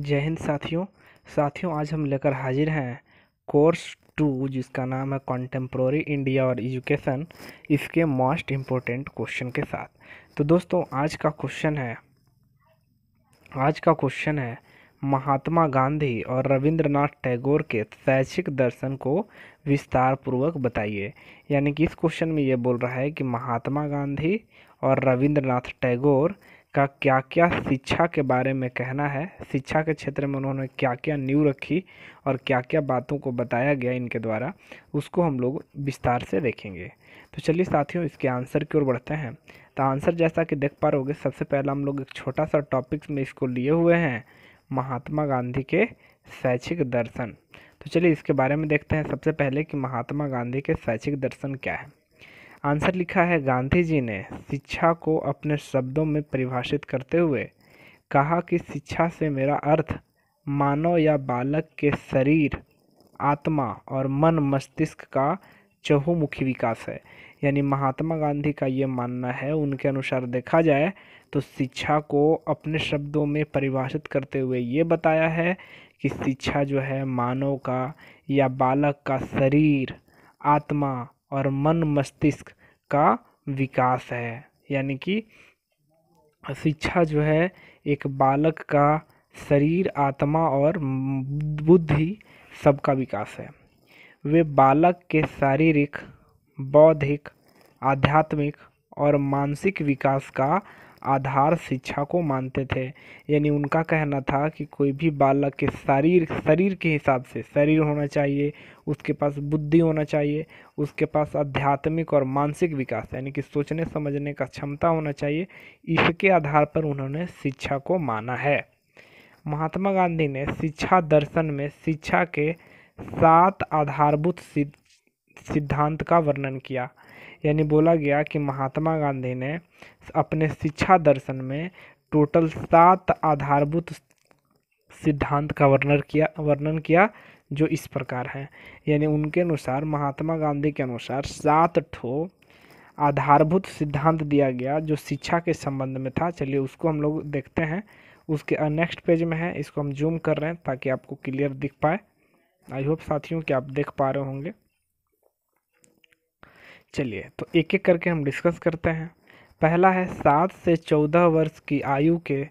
जय हिंद साथियों साथियों आज हम लेकर हाजिर हैं कोर्स टू जिसका नाम है कॉन्टेम्प्रोरी इंडिया और एजुकेशन इसके मोस्ट इम्पोर्टेंट क्वेश्चन के साथ तो दोस्तों आज का क्वेश्चन है आज का क्वेश्चन है महात्मा गांधी और रविंद्रनाथ टैगोर के शैक्षिक दर्शन को विस्तार पूर्वक बताइए यानी कि इस क्वेश्चन में ये बोल रहा है कि महात्मा गांधी और रविंद्रनाथ टैगोर का क्या क्या शिक्षा के बारे में कहना है शिक्षा के क्षेत्र में उन्होंने क्या क्या न्यू रखी और क्या क्या बातों को बताया गया इनके द्वारा उसको हम लोग विस्तार से देखेंगे तो चलिए साथियों इसके आंसर की ओर बढ़ते हैं तो आंसर जैसा कि देख पा हो सबसे पहला हम लोग एक छोटा सा टॉपिक्स में इसको लिए हुए हैं महात्मा गांधी के शैक्षिक दर्शन तो चलिए इसके बारे में देखते हैं सबसे पहले कि महात्मा गांधी के शैक्षिक दर्शन क्या है आंसर लिखा है गांधी जी ने शिक्षा को अपने शब्दों में परिभाषित करते हुए कहा कि शिक्षा से मेरा अर्थ मानव या बालक के शरीर आत्मा और मन मस्तिष्क का चहुमुखी विकास है यानी महात्मा गांधी का ये मानना है उनके अनुसार देखा जाए तो शिक्षा को अपने शब्दों में परिभाषित करते हुए ये बताया है कि शिक्षा जो है मानव का या बालक का शरीर आत्मा और मन मस्तिष्क का विकास है यानी कि शिक्षा जो है एक बालक का शरीर आत्मा और बुद्धि सबका विकास है वे बालक के शारीरिक बौद्धिक आध्यात्मिक और मानसिक विकास का आधार शिक्षा को मानते थे यानी उनका कहना था कि कोई भी बालक के शरीर शरीर के हिसाब से शरीर होना चाहिए उसके पास बुद्धि होना चाहिए उसके पास आध्यात्मिक और मानसिक विकास यानी कि सोचने समझने का क्षमता होना चाहिए इसके आधार पर उन्होंने शिक्षा को माना है महात्मा गांधी ने शिक्षा दर्शन में शिक्षा के सात आधारभूत सिद्धांत का वर्णन किया यानी बोला गया कि महात्मा गांधी ने अपने शिक्षा दर्शन में टोटल सात आधारभूत सिद्धांत का वर्णन किया वर्णन किया जो इस प्रकार है यानी उनके अनुसार महात्मा गांधी के अनुसार सात ठो आधारभूत सिद्धांत दिया गया जो शिक्षा के संबंध में था चलिए उसको हम लोग देखते हैं उसके नेक्स्ट पेज में है इसको हम जूम कर रहे हैं ताकि आपको क्लियर दिख पाए आई होप साथियों कि आप देख पा रहे होंगे चलिए तो एक एक करके हम डिस्कस करते हैं पहला है सात से चौदह वर्ष की आयु के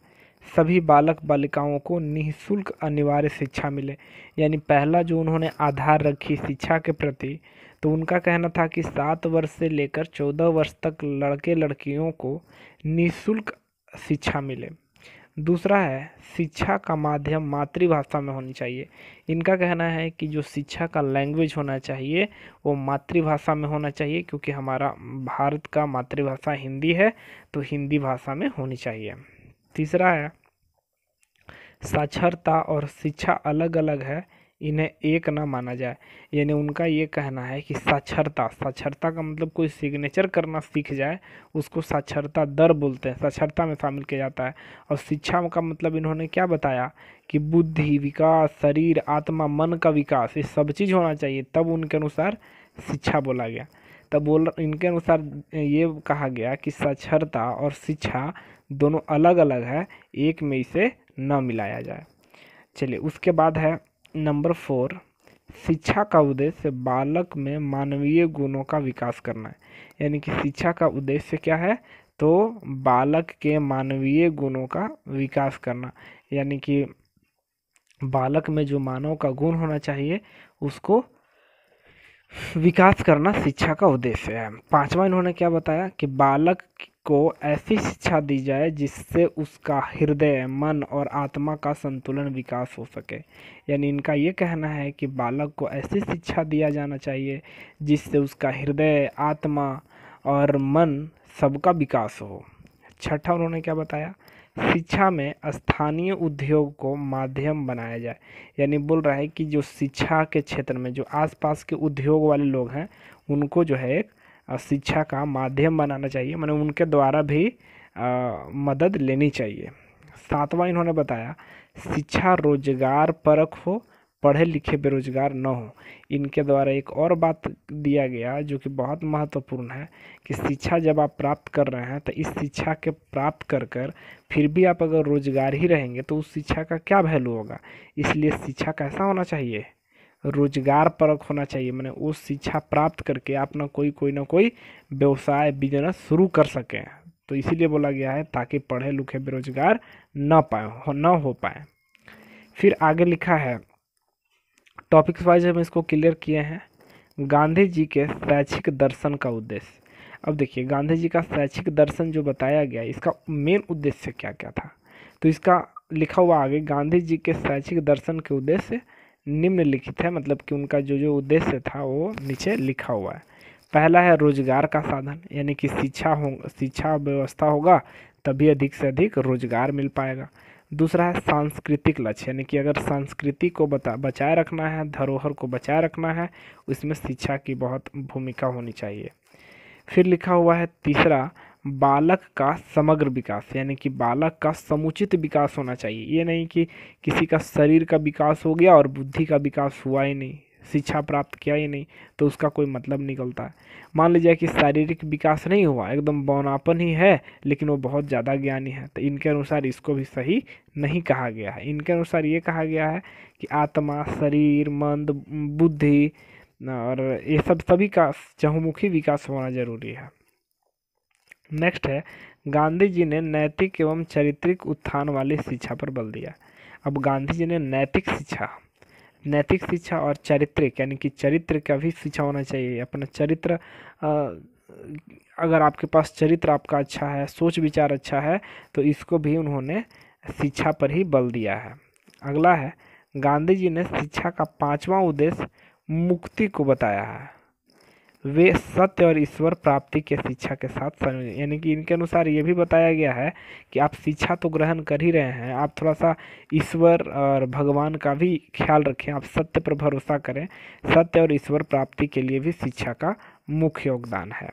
सभी बालक बालिकाओं को निःशुल्क अनिवार्य शिक्षा मिले यानी पहला जो उन्होंने आधार रखी शिक्षा के प्रति तो उनका कहना था कि सात वर्ष से लेकर चौदह वर्ष तक लड़के लड़कियों को निःशुल्क शिक्षा मिले दूसरा है शिक्षा का माध्यम मातृभाषा में होनी चाहिए इनका कहना है कि जो शिक्षा का लैंग्वेज होना चाहिए वो मातृभाषा में होना चाहिए क्योंकि हमारा भारत का मातृभाषा हिंदी है तो हिंदी भाषा में होनी चाहिए तीसरा है साक्षरता और शिक्षा अलग अलग है इन्हें एक ना माना जाए यानी उनका ये कहना है कि साक्षरता साक्षरता का मतलब कोई सिग्नेचर करना सीख जाए उसको साक्षरता दर बोलते हैं साक्षरता में शामिल किया जाता है और शिक्षा का मतलब इन्होंने क्या बताया कि बुद्धि विकास शरीर आत्मा मन का विकास ये सब चीज़ होना चाहिए तब उनके अनुसार शिक्षा बोला गया तब बोल इनके अनुसार ये कहा गया कि साक्षरता और शिक्षा दोनों अलग अलग है एक में इसे न मिलाया जाए चलिए उसके बाद है नंबर फोर शिक्षा का उद्देश्य बालक में मानवीय गुणों का विकास करना है यानी कि शिक्षा का उद्देश्य क्या है तो बालक के मानवीय गुणों का विकास करना यानी कि बालक में जो मानव का गुण होना चाहिए उसको विकास करना शिक्षा का उद्देश्य है पांचवा इन्होंने क्या बताया कि बालक को ऐसी शिक्षा दी जाए जिससे उसका हृदय मन और आत्मा का संतुलन विकास हो सके यानी इनका ये कहना है कि बालक को ऐसी शिक्षा दिया जाना चाहिए जिससे उसका हृदय आत्मा और मन सबका विकास हो छठा उन्होंने क्या बताया शिक्षा में स्थानीय उद्योग को माध्यम बनाया जाए यानी बोल रहा है कि जो शिक्षा के क्षेत्र में जो आसपास के उद्योग वाले लोग हैं उनको जो है एक शिक्षा का माध्यम बनाना चाहिए मैंने मतलब उनके द्वारा भी आ, मदद लेनी चाहिए सातवां इन्होंने बताया शिक्षा रोजगार परक हो पढ़े लिखे बेरोजगार न हो इनके द्वारा एक और बात दिया गया जो कि बहुत महत्वपूर्ण है कि शिक्षा जब आप प्राप्त कर रहे हैं तो इस शिक्षा के प्राप्त कर कर फिर भी आप अगर रोजगार ही रहेंगे तो उस शिक्षा का क्या वैल्यू होगा इसलिए शिक्षा कैसा होना चाहिए रोजगार परक होना चाहिए मैंने वो शिक्षा प्राप्त करके आप ना कोई कोई ना कोई व्यवसाय बिजनेस शुरू कर सकें तो इसीलिए बोला गया है ताकि पढ़े लिखे बेरोजगार ना पाए ना हो पाए फिर आगे लिखा है टॉपिक्स वाइज हम इसको क्लियर किए हैं गांधी जी के शैक्षिक दर्शन का उद्देश्य अब देखिए गांधी जी का शैक्षिक दर्शन जो बताया गया इसका मेन उद्देश्य क्या क्या था तो इसका लिखा हुआ आगे गांधी जी के शैक्षिक दर्शन के उद्देश्य निम्नलिखित है मतलब कि उनका जो जो उद्देश्य था वो नीचे लिखा हुआ है पहला है रोजगार का साधन यानी कि शिक्षा हो शिक्षा व्यवस्था होगा तभी अधिक से अधिक रोजगार मिल पाएगा दूसरा है सांस्कृतिक लक्ष्य यानी कि अगर संस्कृति को बता बचाए रखना है धरोहर को बचाए रखना है उसमें शिक्षा की बहुत भूमिका होनी चाहिए फिर लिखा हुआ है तीसरा बालक का समग्र विकास यानी कि बालक का समुचित विकास होना चाहिए ये नहीं कि किसी का शरीर का विकास हो गया और बुद्धि का विकास हुआ ही नहीं शिक्षा प्राप्त किया ही नहीं तो उसका कोई मतलब निकलता है मान लीजिए कि शारीरिक विकास नहीं हुआ एकदम बौनापन ही है लेकिन वो बहुत ज़्यादा ज्ञानी है तो इनके अनुसार इसको भी सही नहीं कहा गया है इनके अनुसार ये कहा गया है कि आत्मा शरीर मंद बुद्धि और ये सब सभी का चहुमुखी विकास होना ज़रूरी है नेक्स्ट है गांधी जी ने नैतिक एवं चारित्रिक उत्थान वाली शिक्षा पर बल दिया अब गांधी जी ने नैतिक शिक्षा नैतिक शिक्षा और चारित्रिक यानी कि चरित्र का भी शिक्षा होना चाहिए अपना चरित्र अगर आपके पास चरित्र आपका अच्छा है सोच विचार अच्छा है तो इसको भी उन्होंने शिक्षा पर ही बल दिया है अगला है गांधी जी ने शिक्षा का पांचवा उद्देश्य मुक्ति को बताया है वे सत्य और ईश्वर प्राप्ति के शिक्षा के साथ यानी कि इनके अनुसार ये भी बताया गया है कि आप शिक्षा तो ग्रहण कर ही रहे हैं आप थोड़ा सा ईश्वर और भगवान का भी ख्याल रखें आप सत्य पर भरोसा करें सत्य और ईश्वर प्राप्ति के लिए भी शिक्षा का मुख्य योगदान है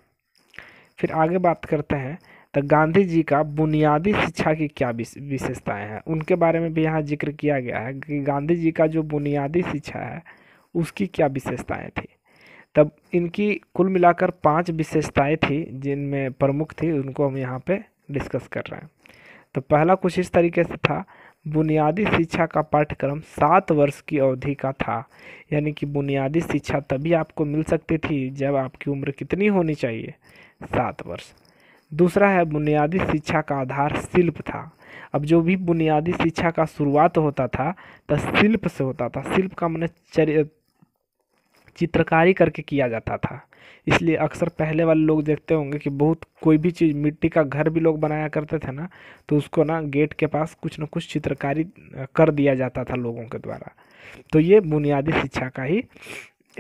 फिर आगे बात करते हैं तो गांधी जी का बुनियादी शिक्षा की क्या विशेषताएँ हैं उनके बारे में भी यहाँ जिक्र किया गया है कि गांधी जी का जो बुनियादी शिक्षा है उसकी क्या विशेषताएँ थी तब इनकी कुल मिलाकर पांच विशेषताएं थी जिनमें प्रमुख थी उनको हम यहाँ पे डिस्कस कर रहे हैं तो पहला कुछ इस तरीके से था बुनियादी शिक्षा का पाठ्यक्रम सात वर्ष की अवधि का था यानी कि बुनियादी शिक्षा तभी आपको मिल सकती थी जब आपकी उम्र कितनी होनी चाहिए सात वर्ष दूसरा है बुनियादी शिक्षा का आधार शिल्प था अब जो भी बुनियादी शिक्षा का शुरुआत होता था तो शिल्प से होता था शिल्प का मैंने चित्रकारी करके किया जाता था इसलिए अक्सर पहले वाले लोग देखते होंगे कि बहुत कोई भी चीज़ मिट्टी का घर भी लोग बनाया करते थे ना तो उसको ना गेट के पास कुछ ना कुछ चित्रकारी कर दिया जाता था लोगों के द्वारा तो ये बुनियादी शिक्षा का ही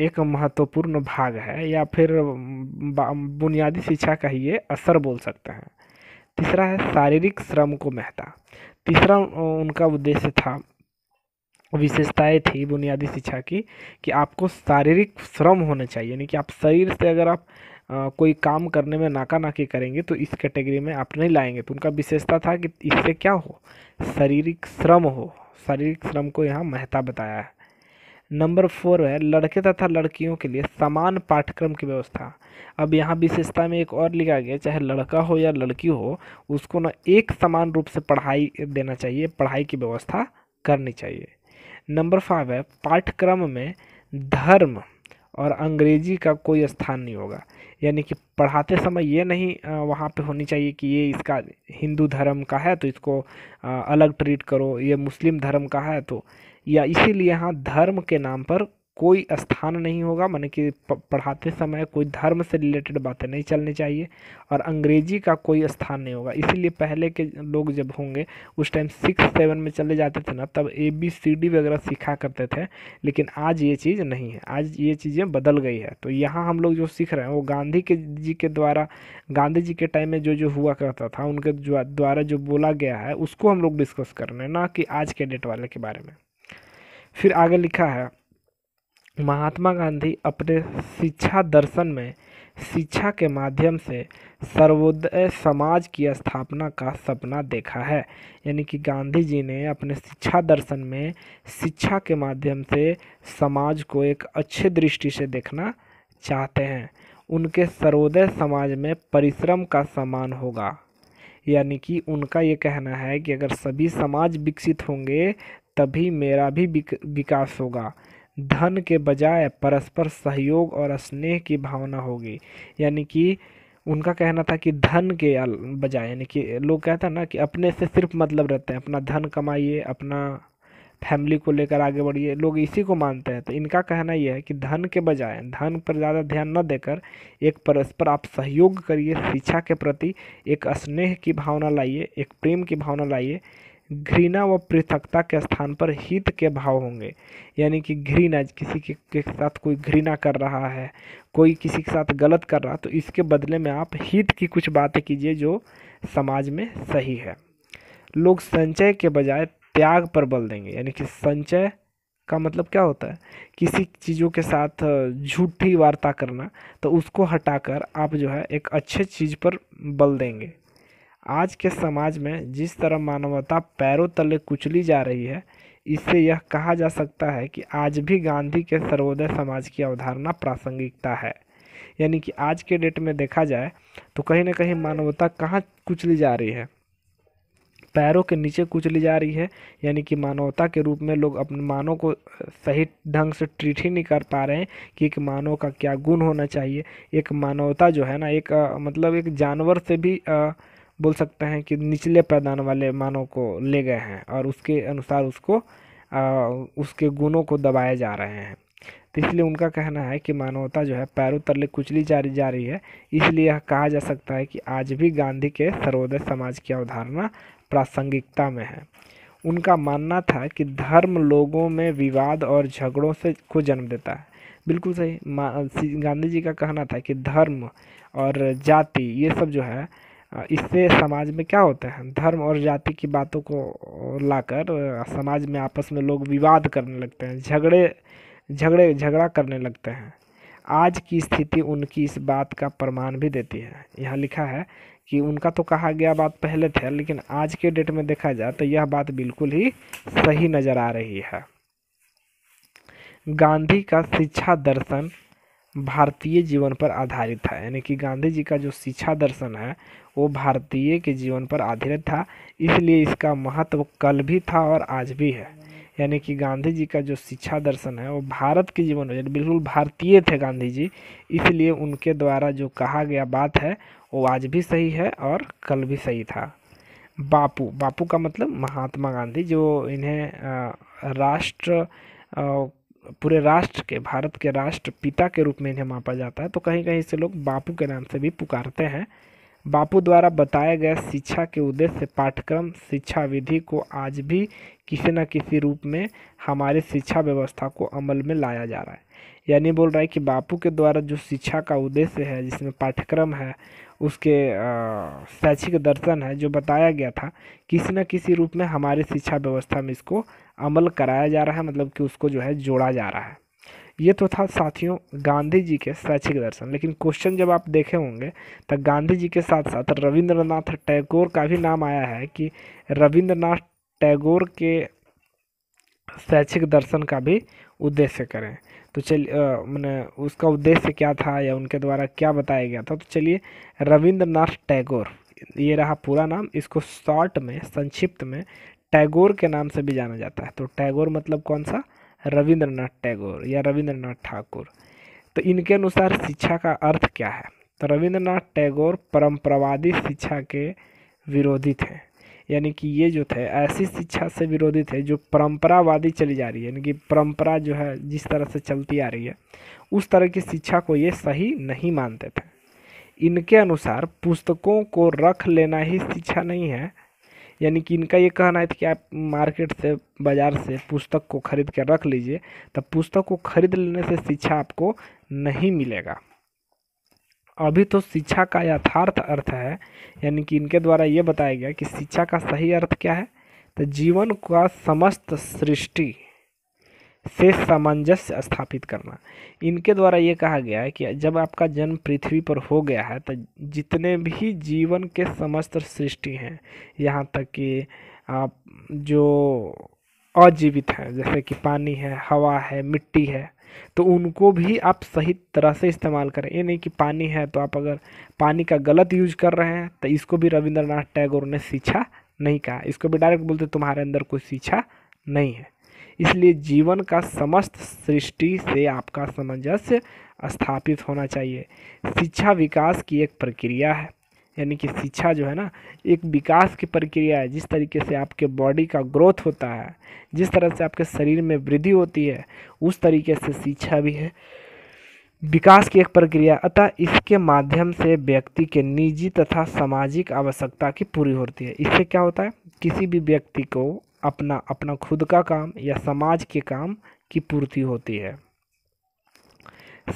एक महत्वपूर्ण भाग है या फिर बुनियादी शिक्षा का ही ये असर बोल सकते हैं तीसरा है शारीरिक श्रम को महता तीसरा उनका उद्देश्य था विशेषताएं थी बुनियादी शिक्षा की कि आपको शारीरिक श्रम होना चाहिए यानी कि आप शरीर से अगर आप आ, कोई काम करने में नाकानाकी करेंगे तो इस कैटेगरी में आप नहीं लाएंगे तो उनका विशेषता था कि इससे क्या हो शारीरिक श्रम हो शारीरिक श्रम को यहाँ महता बताया है नंबर फोर है लड़के तथा लड़कियों के लिए समान पाठ्यक्रम की व्यवस्था अब यहाँ विशेषता में एक और लिखा गया चाहे लड़का हो या लड़की हो उसको ना एक समान रूप से पढ़ाई देना चाहिए पढ़ाई की व्यवस्था करनी चाहिए नंबर फाइव है पाठ्यक्रम में धर्म और अंग्रेजी का कोई स्थान नहीं होगा यानी कि पढ़ाते समय ये नहीं वहाँ पे होनी चाहिए कि ये इसका हिंदू धर्म का है तो इसको अलग ट्रीट करो ये मुस्लिम धर्म का है तो या इसीलिए यहाँ धर्म के नाम पर कोई स्थान नहीं होगा मान कि पढ़ाते समय कोई धर्म से रिलेटेड बातें नहीं चलनी चाहिए और अंग्रेजी का कोई स्थान नहीं होगा इसीलिए पहले के लोग जब होंगे उस टाइम सिक्स सेवन में चले जाते थे ना तब ए बी सी डी वगैरह सीखा करते थे लेकिन आज ये चीज़ नहीं है आज ये चीज़ें बदल गई है तो यहाँ हम लोग जो सीख रहे हैं वो गांधी के जी के द्वारा गांधी जी के टाइम में जो जो हुआ करता था उनके द्वारा जो बोला गया है उसको हम लोग डिस्कस कर रहे हैं ना कि आज के डेट वाले के बारे में फिर आगे लिखा है महात्मा गांधी अपने शिक्षा दर्शन में शिक्षा के माध्यम से सर्वोदय समाज की स्थापना का सपना देखा है यानी कि गांधी जी ने अपने शिक्षा दर्शन में शिक्षा के माध्यम से समाज को एक अच्छे दृष्टि से देखना चाहते हैं उनके सर्वोदय समाज में परिश्रम का समान होगा यानी कि उनका ये कहना है कि अगर सभी समाज विकसित होंगे तभी मेरा भी विकास होगा धन के बजाय परस्पर सहयोग और स्नेह की भावना होगी यानी कि उनका कहना था कि धन के बजाय यानी कि लोग कहते हैं ना कि अपने से सिर्फ मतलब रहते हैं अपना धन कमाइए अपना फैमिली को लेकर आगे बढ़िए लोग इसी को मानते हैं तो इनका कहना यह है कि धन के बजाय धन पर ज़्यादा ध्यान न देकर एक परस्पर आप सहयोग करिए शिक्षा के प्रति एक स्नेह की भावना लाइए एक प्रेम की भावना लाइए घृणा व पृथकता के स्थान पर हित के भाव होंगे यानी कि घृणा किसी के, के साथ कोई घृणा कर रहा है कोई किसी के साथ गलत कर रहा है तो इसके बदले में आप हित की कुछ बातें कीजिए जो समाज में सही है लोग संचय के बजाय त्याग पर बल देंगे यानी कि संचय का मतलब क्या होता है किसी चीज़ों के साथ झूठी वार्ता करना तो उसको हटाकर आप जो है एक अच्छे चीज़ पर बल देंगे आज के समाज में जिस तरह मानवता पैरों तले कुचली जा रही है इससे यह कहा जा सकता है कि आज भी गांधी के सर्वोदय समाज की अवधारणा प्रासंगिकता है यानी कि आज के डेट में देखा जाए तो कहीं ना कहीं मानवता कहाँ कुचली जा रही है पैरों के नीचे कुचली जा रही है यानी कि मानवता के रूप में लोग अपने मानव को सही ढंग से ट्रीट ही नहीं कर पा रहे हैं कि एक मानव का क्या गुण होना चाहिए एक मानवता जो है ना एक आ, मतलब एक जानवर से भी आ, बोल सकते हैं कि निचले पैदान वाले मानव को ले गए हैं और उसके अनुसार उसको आ, उसके गुणों को दबाए जा रहे हैं तो इसलिए उनका कहना है कि मानवता जो है पैरों तले कुचली जा रही जा रही है इसलिए यह कहा जा सकता है कि आज भी गांधी के सर्वोदय समाज की अवधारणा प्रासंगिकता में है उनका मानना था कि धर्म लोगों में विवाद और झगड़ों से को जन्म देता है बिल्कुल सही गांधी जी का कहना था कि धर्म और जाति ये सब जो है हाँ, इससे समाज में क्या होता है धर्म और जाति की बातों को लाकर समाज में आपस में लोग विवाद करने लगते हैं झगड़े झगड़े झगड़ा करने लगते हैं आज की स्थिति उनकी इस बात का प्रमाण भी देती है यहाँ लिखा है कि उनका तो कहा गया बात पहले थे लेकिन आज के डेट में देखा जाए तो यह बात बिल्कुल ही सही नज़र आ रही है गांधी का शिक्षा दर्शन भारतीय जीवन पर आधारित था यानी कि गांधी जी का जो शिक्षा दर्शन है वो भारतीय के जीवन पर आधारित था इसलिए इसका महत्व कल भी था और आज भी है यानी कि गांधी जी का जो शिक्षा दर्शन है वो भारत के जीवन में बिल्कुल भारतीय थे गांधी जी इसलिए उनके द्वारा जो कहा गया बात है वो आज भी सही है और कल भी सही था बापू बापू का मतलब महात्मा गांधी जो इन्हें राष्ट्र पूरे राष्ट्र के भारत के राष्ट्रपिता के रूप में इन्हें मापा जाता है तो कहीं कहीं से लोग बापू के नाम से भी पुकारते हैं बापू द्वारा बताए गए शिक्षा के उद्देश्य पाठ्यक्रम शिक्षा विधि को आज भी किसी न किसी रूप में हमारे शिक्षा व्यवस्था को अमल में लाया जा रहा है यानी बोल रहा है कि बापू के द्वारा जो शिक्षा का उद्देश्य है जिसमें पाठ्यक्रम है उसके शैक्षिक दर्शन है जो बताया गया था किसी न किसी रूप में हमारे शिक्षा व्यवस्था में इसको अमल कराया जा रहा है मतलब कि उसको जो है जोड़ा जा रहा है ये तो था साथियों गांधी जी के शैक्षिक दर्शन लेकिन क्वेश्चन जब आप देखे होंगे तो गांधी जी के साथ साथ रविंद्रनाथ टैगोर का भी नाम आया है कि रविंद्रनाथ टैगोर के शैक्षिक दर्शन का भी उद्देश्य करें तो चलिए मैंने उसका उद्देश्य क्या था या उनके द्वारा क्या बताया गया था तो चलिए रविंद्रनाथ टैगोर ये रहा पूरा नाम इसको शॉर्ट में संक्षिप्त में टैगोर के नाम से भी जाना जाता है तो टैगोर मतलब कौन सा रविंद्रनाथ टैगोर या रविंद्रनाथ ठाकुर तो इनके अनुसार शिक्षा का अर्थ क्या है तो रविंद्रनाथ टैगोर परम्परावादी शिक्षा के विरोधी थे यानी कि ये जो थे ऐसी शिक्षा से विरोधी थे जो परंपरावादी चली जा रही है यानी कि परंपरा जो है जिस तरह से चलती आ रही है उस तरह की शिक्षा को ये सही नहीं मानते थे इनके अनुसार पुस्तकों को रख लेना ही शिक्षा नहीं है यानी कि इनका ये कहना है कि आप मार्केट से बाज़ार से पुस्तक को खरीद कर रख लीजिए तब पुस्तक को खरीद लेने से शिक्षा आपको नहीं मिलेगा अभी तो शिक्षा का यथार्थ अर्थ है यानी कि इनके द्वारा ये बताया गया कि शिक्षा का सही अर्थ क्या है तो जीवन का समस्त सृष्टि से सामंजस्य स्थापित करना इनके द्वारा ये कहा गया है कि जब आपका जन्म पृथ्वी पर हो गया है तो जितने भी जीवन के समस्त सृष्टि हैं यहाँ तक कि आप जो अजीवित हैं जैसे कि पानी है हवा है मिट्टी है तो उनको भी आप सही तरह से इस्तेमाल करें ये नहीं कि पानी है तो आप अगर पानी का गलत यूज कर रहे हैं तो इसको भी रविंद्रनाथ टैगोर ने शिक्षा नहीं कहा इसको भी डायरेक्ट बोलते तुम्हारे अंदर कोई शिक्षा नहीं है इसलिए जीवन का समस्त सृष्टि से आपका सामंजस्य स्थापित होना चाहिए शिक्षा विकास की एक प्रक्रिया है यानी कि शिक्षा जो है ना एक विकास की प्रक्रिया है जिस तरीके से आपके बॉडी का ग्रोथ होता है जिस तरह से आपके शरीर में वृद्धि होती है उस तरीके से शिक्षा भी है विकास की एक प्रक्रिया अतः इसके माध्यम से व्यक्ति के निजी तथा सामाजिक आवश्यकता की पूरी होती है इससे क्या होता है किसी भी व्यक्ति को अपना अपना खुद का काम या समाज के काम की पूर्ति होती है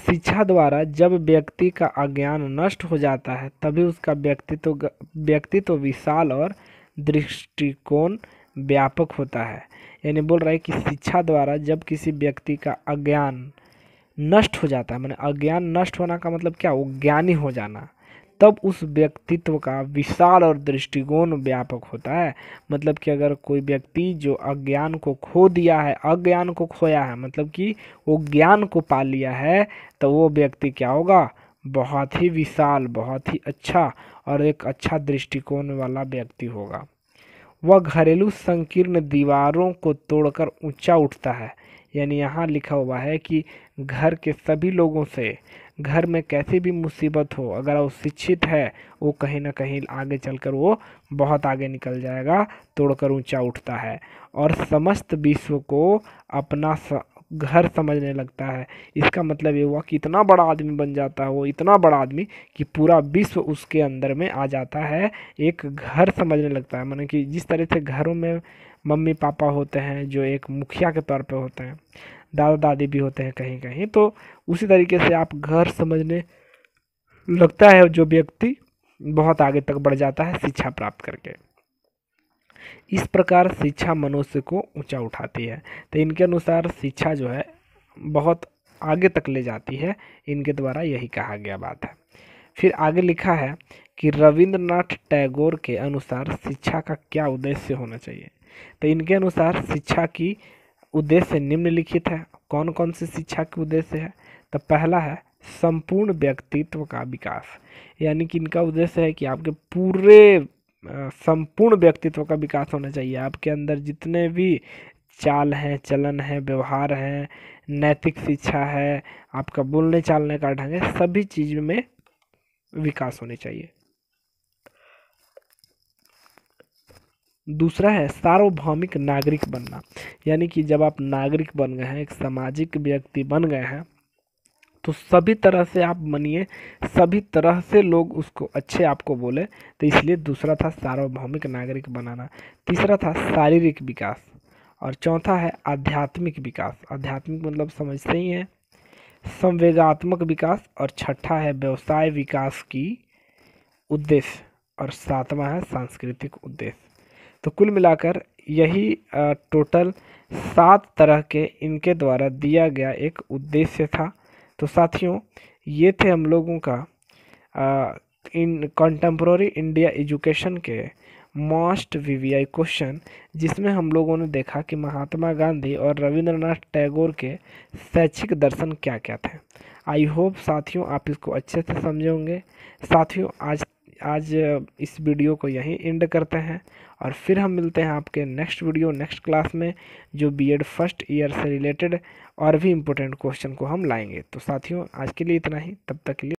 शिक्षा द्वारा जब व्यक्ति का अज्ञान नष्ट हो जाता है तभी उसका व्यक्तित्व व्यक्तित्व तो विशाल और दृष्टिकोण व्यापक होता है यानी बोल रहा है कि शिक्षा द्वारा जब किसी व्यक्ति का अज्ञान नष्ट हो जाता है मैंने अज्ञान नष्ट होना का मतलब क्या वो ज्ञानी हो जाना तब उस व्यक्तित्व का विशाल और दृष्टिकोण व्यापक होता है मतलब कि अगर कोई व्यक्ति जो अज्ञान को खो दिया है अज्ञान को खोया है मतलब कि वो ज्ञान को पा लिया है तो वो व्यक्ति क्या होगा बहुत ही विशाल बहुत ही अच्छा और एक अच्छा दृष्टिकोण वाला व्यक्ति होगा वह घरेलू संकीर्ण दीवारों को तोड़कर ऊंचा उठता है यानी यहाँ लिखा हुआ है कि घर के सभी लोगों से घर में कैसी भी मुसीबत हो अगर वो शिक्षित है वो कहीं ना कहीं आगे चलकर वो बहुत आगे निकल जाएगा तोड़कर ऊंचा उठता है और समस्त विश्व को अपना घर समझने लगता है इसका मतलब ये हुआ कि इतना बड़ा आदमी बन जाता है वो इतना बड़ा आदमी कि पूरा विश्व उसके अंदर में आ जाता है एक घर समझने लगता है मतलब कि जिस तरह से घरों में मम्मी पापा होते हैं जो एक मुखिया के तौर पे होते हैं दादा दादी भी होते हैं कहीं कहीं तो उसी तरीके से आप घर समझने लगता है जो व्यक्ति बहुत आगे तक बढ़ जाता है शिक्षा प्राप्त करके इस प्रकार शिक्षा मनुष्य को ऊंचा उठाती है तो इनके अनुसार शिक्षा जो है बहुत आगे तक ले जाती है इनके द्वारा यही कहा गया बात है फिर आगे लिखा है कि रविंद्रनाथ टैगोर के अनुसार शिक्षा का क्या उद्देश्य होना चाहिए तो इनके अनुसार शिक्षा की उद्देश्य निम्नलिखित है कौन कौन से शिक्षा के उद्देश्य है तो पहला है संपूर्ण व्यक्तित्व का विकास यानी कि इनका उद्देश्य है कि आपके पूरे संपूर्ण व्यक्तित्व का विकास होना चाहिए आपके अंदर जितने भी चाल हैं चलन हैं व्यवहार हैं नैतिक शिक्षा है आपका बोलने चालने का ढंग है सभी चीज़ में विकास होने चाहिए दूसरा है सार्वभौमिक नागरिक बनना यानी कि जब आप नागरिक बन गए हैं एक सामाजिक व्यक्ति बन गए हैं तो सभी तरह से आप मनिए सभी तरह से लोग उसको अच्छे आपको बोले तो इसलिए दूसरा था सार्वभौमिक नागरिक बनाना तीसरा था शारीरिक विकास और चौथा है आध्यात्मिक विकास आध्यात्मिक मतलब समझते ही हैं संवेगात्मक विकास और छठा है व्यवसाय विकास की उद्देश्य और सातवां है सांस्कृतिक उद्देश्य तो कुल मिलाकर यही टोटल सात तरह के इनके द्वारा दिया गया एक उद्देश्य था तो साथियों ये थे हम लोगों का आ, इन कंटेम्प्रोरी इंडिया एजुकेशन के मोस्ट वीवीआई क्वेश्चन जिसमें हम लोगों ने देखा कि महात्मा गांधी और रविंद्रनाथ टैगोर के शैक्षिक दर्शन क्या क्या थे आई होप साथियों आप इसको अच्छे से समझे होंगे साथियों आज आज इस वीडियो को यहीं एंड करते हैं और फिर हम मिलते हैं आपके नेक्स्ट वीडियो नेक्स्ट क्लास में जो बीएड फर्स्ट ईयर से रिलेटेड और भी इम्पोर्टेंट क्वेश्चन को हम लाएंगे तो साथियों आज के लिए इतना ही तब तक के लिए